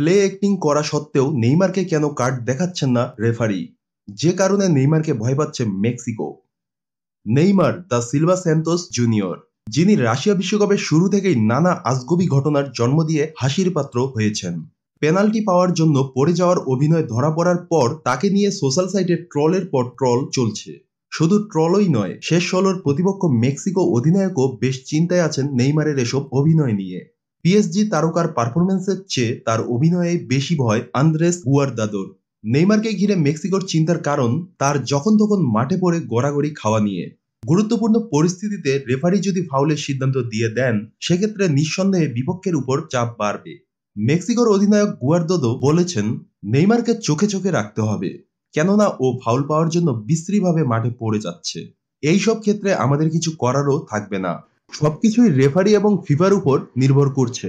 play acting করা সত্ত্বেও নেইমারকে কেন কার্ড দেখাচ্ছেন না রেফারি যে কারণে নেইমারকে ভয় পাচ্ছে Mexico Neymar da Silva Santos junior যিনি রাশিয়া বিশ্বকাপের শুরু থেকেই নানা আজগবি ঘটনার জন্ম দিয়ে হাসির পাত্র হয়েছেন পেনাল্টি পাওয়ার জন্য পড়ে যাওয়ার অভিনয় ধরা পড়ার পর তাকে নিয়ে সোশ্যাল সাইটে ট্রলের পর ট্রল চলছে শুধু ট্রলই নয় শেষ ষোলোর প্রতিপক্ষ মেক্সিকো অধিনায়কও বেশ চিন্তায় আছেন নেইমারের এসব অভিনয় নিয়ে পিএসজি তারকার পারফরমেন্সের চেয়ে তার অভিনয়ে বেশি ভয় আন্দ্রেস গুয়ারদাদোর নেইমারকে ঘিরে মেক্সিকোর চিন্তার কারণ তার যখন তখন মাঠে পড়ে গড়াগড়ি খাওয়া নিয়ে গুরুত্বপূর্ণ পরিস্থিতিতে রেফারি যদি ফাউলের সিদ্ধান্ত দিয়ে দেন সেক্ষেত্রে নিঃসন্দেহে বিপক্ষের উপর চাপ বাড়বে মেক্সিকোর অধিনায়ক গুয়ারদোদো বলেছেন নেইমারকে চোখে চোখে রাখতে হবে কেননা ও ফাউল পাওয়ার জন্য বিশ্রীভাবে মাঠে পড়ে যাচ্ছে এইসব ক্ষেত্রে আমাদের কিছু করারও থাকবে না সবকিছুই রেফারি এবং ফিফার উপর নির্ভর করছে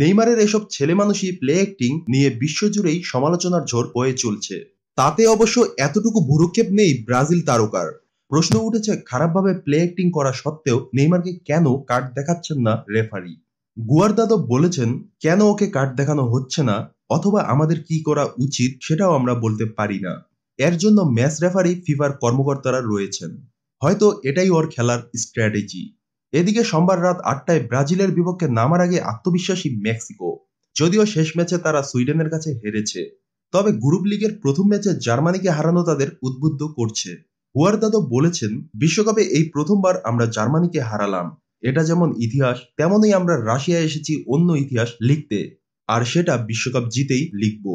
নেইমারের এসব মানুষই প্লে অ্যাক্টিং নিয়ে বিশ্বজুড়েই সমালোচনার ঝড় বয়ে চলছে তাতে অবশ্য এতটুকু ভুরুক্ষেপ নেই ব্রাজিল তারকার প্রশ্ন উঠেছে খারাপভাবে প্লে অ্যাক্টিং করা সত্ত্বেও নেইমারকে কেন কার্ড দেখাচ্ছেন না রেফারি দাদব বলেছেন কেন ওকে কার্ড দেখানো হচ্ছে না অথবা আমাদের কি করা উচিত সেটাও আমরা বলতে পারি না এর জন্য ম্যাচ রেফারি ফিফার কর্মকর্তারা রয়েছেন হয়তো এটাই ওর খেলার স্ট্র্যাটেজি এদিকে সোমবার রাত আটটায় ব্রাজিলের বিপক্ষে নামার আগে আত্মবিশ্বাসী মেক্সিকো যদিও শেষ ম্যাচে তারা সুইডেনের কাছে হেরেছে তবে গ্রুপ লিগের প্রথম ম্যাচে জার্মানিকে হারানো তাদের উদ্বুদ্ধ করছে হুয়ারদাদো বলেছেন বিশ্বকাপে এই প্রথমবার আমরা জার্মানিকে হারালাম এটা যেমন ইতিহাস তেমনই আমরা রাশিয়ায় এসেছি অন্য ইতিহাস লিখতে আর সেটা বিশ্বকাপ জিতেই লিখব